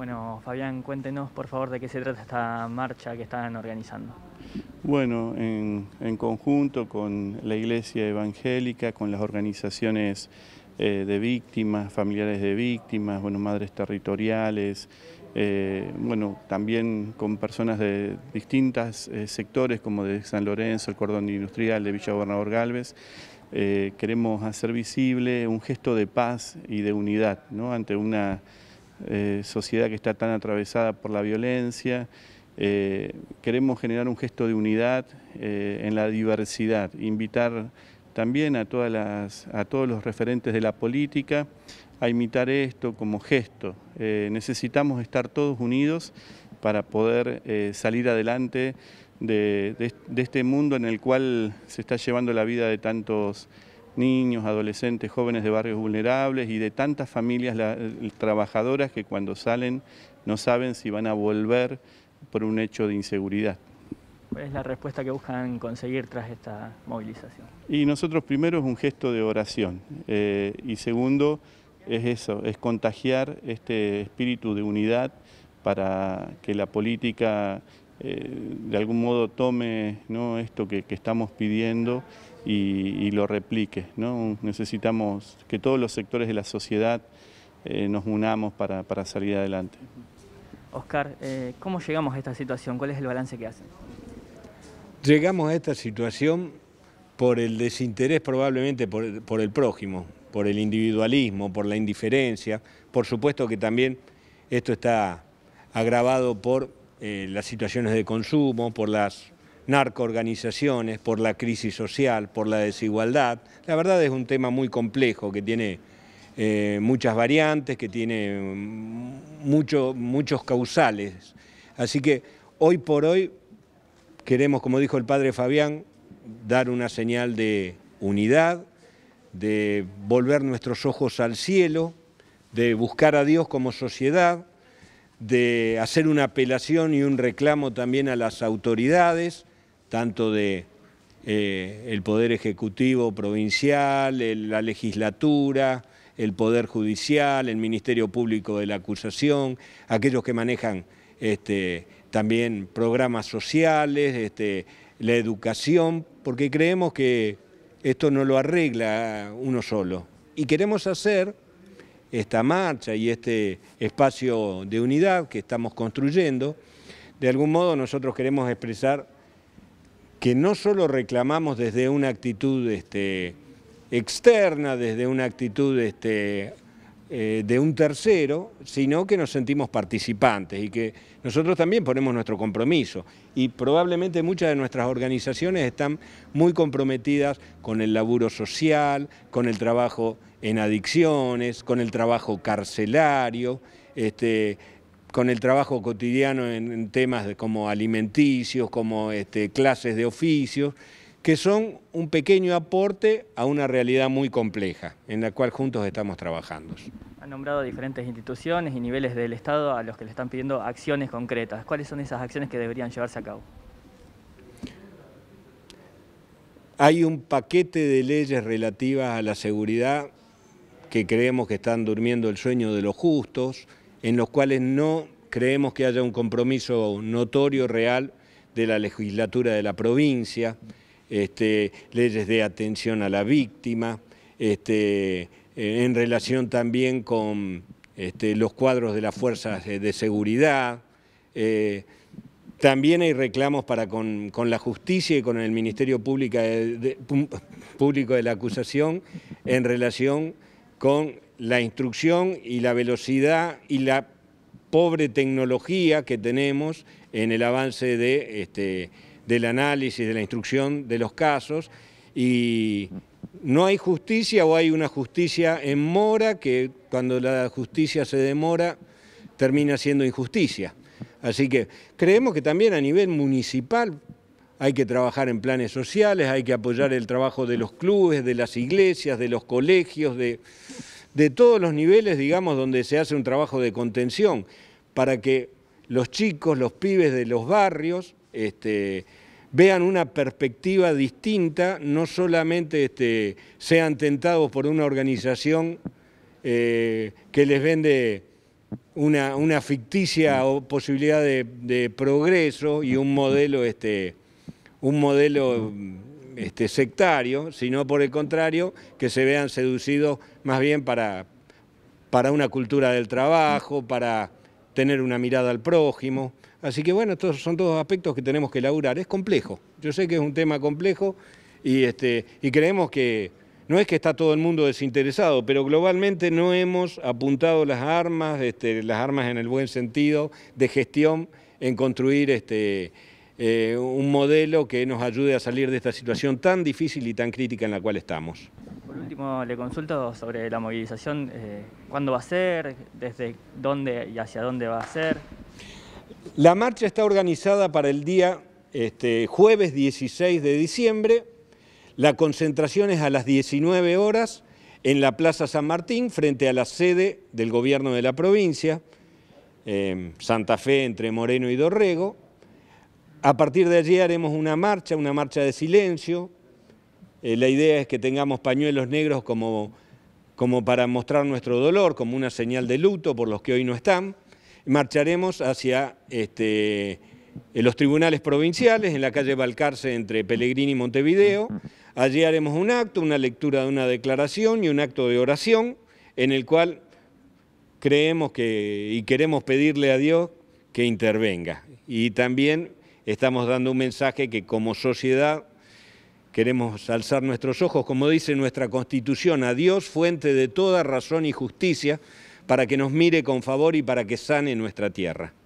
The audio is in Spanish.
Bueno, Fabián, cuéntenos por favor de qué se trata esta marcha que están organizando. Bueno, en, conjunto con la Iglesia Evangélica, con las organizaciones eh, de víctimas, familiares de víctimas, bueno, madres territoriales, eh, bueno, también con personas de distintos eh, sectores como de San Lorenzo, el Cordón Industrial, de Villa Gobernador Galvez, queremos hacer visible un gesto de paz y de unidad ¿no? ante una eh, sociedad que está tan atravesada por la violencia. Eh, queremos generar un gesto de unidad eh, en la diversidad, invitar también a, todas las, a todos los referentes de la política a imitar esto como gesto. necesitamos estar todos unidos para poder salir adelante de, de este mundo en el cual se está llevando la vida de tantos niños, adolescentes, jóvenes de barrios vulnerables y de tantas familias eh, trabajadoras que cuando salen no saben si van a volver por un hecho de inseguridad. ¿Cuál es la respuesta que buscan conseguir tras esta movilización? Y nosotros primero es un gesto de oración eh, y segundo es eso, es contagiar este espíritu de unidad para que la política eh, de algún modo tome ¿no? esto que estamos pidiendo y, lo replique. ¿no? Necesitamos que todos los sectores de la sociedad eh, nos unamos para, salir adelante. Oscar, eh, ¿cómo llegamos a esta situación? ¿Cuál es el balance que hacen? Llegamos a esta situación por el desinterés probablemente por, por el prójimo, por el individualismo, por la indiferencia. Por supuesto que también esto está agravado por eh, las situaciones de consumo, por las narcoorganizaciones, por la crisis social, por la desigualdad. La verdad es un tema muy complejo que tiene eh, muchas variantes, que tiene mm, mucho, muchos causales. Así que hoy por hoy queremos, como dijo el padre Fabián, dar una señal de unidad, de volver nuestros ojos al cielo, de buscar a Dios como sociedad, de hacer una apelación y un reclamo también a las autoridades tanto de eh, el Poder Ejecutivo Provincial, la legislatura, el Poder Judicial, el Ministerio Público de la Acusación, aquellos que manejan este, también programas sociales, este, la educación, porque creemos que esto no lo arregla uno solo. Y queremos hacer esta marcha y este espacio de unidad que estamos construyendo, de algún modo nosotros queremos expresar que no solo reclamamos desde una actitud este, externa, desde una actitud este, eh, de un tercero, sino que nos sentimos participantes y que nosotros también ponemos nuestro compromiso. Y probablemente muchas de nuestras organizaciones están muy comprometidas con el laburo social, con el trabajo en adicciones, con el trabajo carcelario. Este, con el trabajo cotidiano en, temas de, como alimenticios, como este, clases de oficios, que son un pequeño aporte a una realidad muy compleja en la cual juntos estamos trabajando. Ha nombrado diferentes instituciones y niveles del Estado a los que le están pidiendo acciones concretas. ¿Cuáles son esas acciones que deberían llevarse a cabo? Hay un paquete de leyes relativas a la seguridad que creemos que están durmiendo el sueño de los justos, en los cuales no creemos que haya un compromiso notorio, real, de la legislatura de la provincia, este, leyes de atención a la víctima, este, eh, en relación también con este, los cuadros de las fuerzas de seguridad. Eh, también hay reclamos para con, la justicia y con el Ministerio Público de la Acusación en relación con la instrucción y la velocidad y la pobre tecnología que tenemos en el avance de, este, del análisis, de la instrucción de los casos. Y no hay justicia o hay una justicia en mora que cuando la justicia se demora termina siendo injusticia. Así que creemos que también a nivel municipal hay que trabajar en planes sociales, hay que apoyar el trabajo de los clubes, de las iglesias, de los colegios, de de todos los niveles, digamos, donde se hace un trabajo de contención, para que los chicos, los pibes de los barrios, este, vean una perspectiva distinta, no solamente este, sean tentados por una organización eh, que les vende una, una ficticia posibilidad de, de, progreso y un modelo, este, un modelo este, sectario, sino por el contrario, que se vean seducidos más bien para, para una cultura del trabajo, para tener una mirada al prójimo. Así que bueno, estos son todos aspectos que tenemos que laburar. Es complejo, yo sé que es un tema complejo y, este, y creemos que no es que está todo el mundo desinteresado, pero globalmente no hemos apuntado las armas, este, las armas en el buen sentido de gestión en construir este, eh, un modelo que nos ayude a salir de esta situación tan difícil y tan crítica en la cual estamos. Por último, le consulto sobre la movilización, eh, ¿cuándo va a ser? ¿Desde dónde y hacia dónde va a ser? La marcha está organizada para el día este, jueves 16 de diciembre, la concentración es a las 19 horas en la Plaza San Martín, frente a la sede del gobierno de la provincia, eh, Santa Fe entre Moreno y Dorrego, a partir de allí haremos una marcha, una marcha de silencio. Eh, la idea es que tengamos pañuelos negros como, como para mostrar nuestro dolor, como una señal de luto por los que hoy no están. Marcharemos hacia este, eh, los tribunales provinciales en la calle Balcarce entre Pellegrini y Montevideo. Allí haremos un acto, una lectura de una declaración y un acto de oración en el cual creemos que y queremos pedirle a Dios que intervenga. Y también estamos dando un mensaje que como sociedad queremos alzar nuestros ojos, como dice nuestra Constitución, a Dios, fuente de toda razón y justicia, para que nos mire con favor y para que sane nuestra tierra.